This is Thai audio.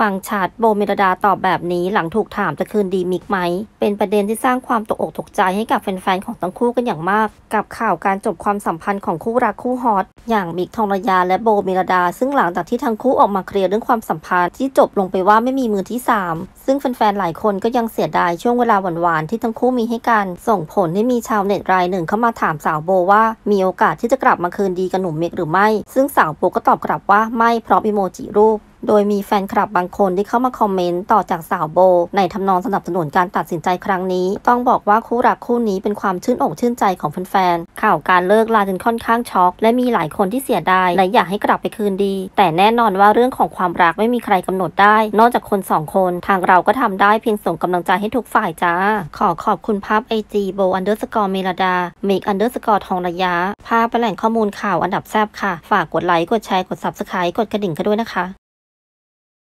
ฟังชาดโบเมรดาตอบแบบนี้หลังถูกถามจะคืนดีมิกไหมเป็นประเด็นที่สร้างความตกอกตกใจให้กับแฟนๆของทั้งคู่กันอย่างมาก กับข่าวการจบความสัมพันธ์ของคู่รักคู่ฮอต อย่างมิกทองระยาและโบเมรดา ซึ่งหลังจากที่ทั้งคู่ออกมาเคลียร์เรื่องความสัมพันธ์ที่จบลงไปว่าไม่มีมือที่ 3 ซึ่งแฟนๆหลายคนก็ยังเสียดายช่วงเวลาหวานๆที่ทั้งคู่มีให้กัน ส่งผลให้มีชาวเน็ตรายหนึ่งเข้ามาถามสาวโบว่ามีโอกาสที่จะกลับมาคืนดีกับหนุ่มมิกหรือไม่ ซึ่งสาวโบก็ตอบกลับว่าไม่เพราะมีโมจิรูปโดยมีแฟนคลับบางคนที่เข้ามาคอมเมนต์ต่อจากสาวโบ ในทำนองสนับสนุนการตัดสินใจครั้งนี้ ต้องบอกว่าคู่รักคู่นี้เป็นความชื่นอกชื่นใจของแฟนๆข่าวการเลิกลาจนค่อนข้างช็อก และมีหลายคนที่เสียดายและอยากให้กลับไปคืนดี แต่แน่นอนว่าเรื่องของความรักไม่มีใครกำหนดได้ นอกจากคนสองคน ทางเราก็ทำได้เพียงส่งกำลังใจให้ทุกฝ่ายจ้า ขอขอบคุณภาพไอจีโบอันเดอร์สกอร์เมลดาเมกอันเดอร์สกอร์ทองระยะภาพปแหล่งข้อมูลข่าวอันดับแซบค่ะฝากกดไลค์กดแชร์กดซับสไครต์กดกระดิ่งกันด้วยนะคะ